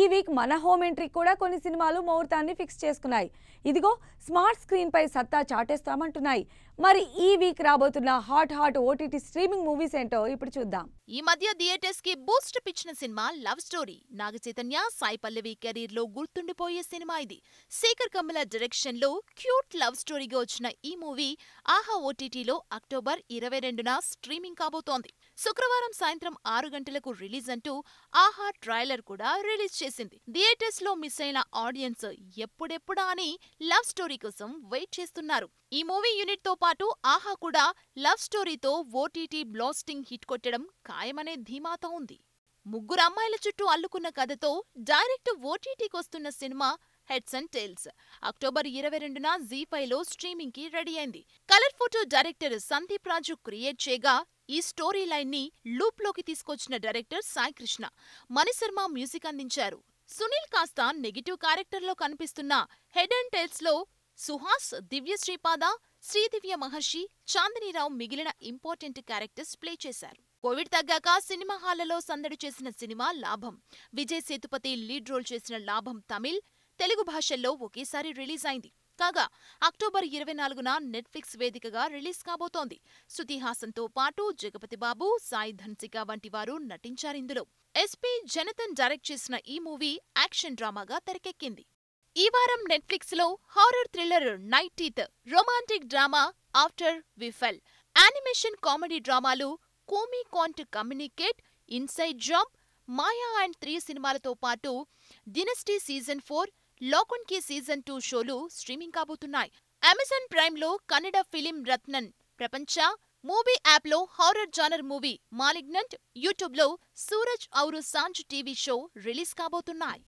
ఈ వీక్ మన home entry కూడా కొన్ని సినిమాలు ముహూర్తాన్ని ఫిక్స్ చేసుకున్నాయి ఇదిగో స్మార్ట్ స్క్రీన్పై సత్తా చాటేస్తామంటున్నాయి మరి ఈ వీక్ రాబోతున్న hot hot OTT streaming movies ఏంటో ఇప్పుడు చూద్దాం ఈ మధ్య థియేటర్స్ కి బూస్ట్ పిచ్చిన cinema love story Naga Chaitanya Sai Pallavi career లో గుర్తుండిపోయే సినిమా ఇది శేఖర్ కమల డైరెక్షన్ లో క్యూట్ లవ్ స్టోరీగా వచ్చిన ఈ మూవీ ఆహా ఓటీటీలో అక్టోబర్ ఇరవై రెండున స్ట్రీమింగ్ కాబోతోంది శుక్రవారం సాయంత్రం ఆరు గంటలకు రిలీజ్ అంటూ ఆహా ట్రైలర్ కూడా రిలీజ్ చేసింది థియేటర్స్ లో మిస్ అయిన ఆడియన్స్ ఎప్పుడెప్పుడా అని లవ్ స్టోరీ కోసం వెయిట్ చేస్తున్నారు ఈ మూవీ యూనిట్ తో పాటు ఆహా కూడా లవ్ స్టోరీతో ఓటీటీ బ్లాస్టింగ్ హిట్ కొట్టడం ఖాయమనే ధీమాతో ఉంది ముగ్గురు అమ్మాయిల చుట్టూ అల్లుకున్న కథతో డైరెక్ట్ ఓటీటీకొస్తున్న cinema heads and tails October ఇరవై రెండున జీ ఫైవ్ లో స్ట్రీమింగ్ కి రెడీ అయింది colour photo director Sandeep Raju create చేయగా ఈ స్టోరీ లైన్ని లోకి తీసుకొచ్చిన డైరెక్టర్ సాయికృష్ణ మణిశర్మ మ్యూజిక్ అందించారు సునీల్ కాస్త నెగిటివ్ క్యారెక్టర్లో కనిపిస్తున్న హెడ్ అండ్ టైల్స్లో సుహాస్ దివ్య శ్రీపాద శ్రీదివ్య మహర్షి చాందనీరావు మిగిలిన ఇంపార్టెంట్ క్యారెక్టర్స్ ప్లే చేశారు కోవిడ్ తగ్గాక సినిమా హాళ్లలో సందడి చేసిన సినిమా లాభం విజయ్ సేతుపతి లీడ్ రోల్ చేసిన లాభం తమిళ్ తెలుగు భాషల్లో ఒకేసారి రిలీజ్ అయింది కాగా అక్టోబర్ ఇరవై నాలుగున నెట్ఫ్లిక్స్ వేదికగా రిలీజ్ కాబోతోంది శృతిహాసన్తో పాటు జగపతి బాబు సాయి ధన్సిక వంటి వారు నటించారిందులో ఎస్పీ జనతన్ డైరెక్ట్ చేసిన ఈ మూవీ యాక్షన్ డ్రామాగా తెరకెక్కింది ఈ వారం నెట్ఫ్లిక్స్ లో horror thriller teeth romantic drama after we fell animation comedy డ్రామాలు Komi can't communicate inside job Maya and three సినిమాలతో పాటు dynasty season four Locke and key season two షోలు స్ట్రీమింగ్ కాబోతున్నాయి అమెజాన్ ప్రైమ్ లో Kannada film Ratnan Prapancha movie app లో horror genre movie malignant YouTube లో సూరజ్ ఔరు Saanjh TV show release కాబోతున్నాయి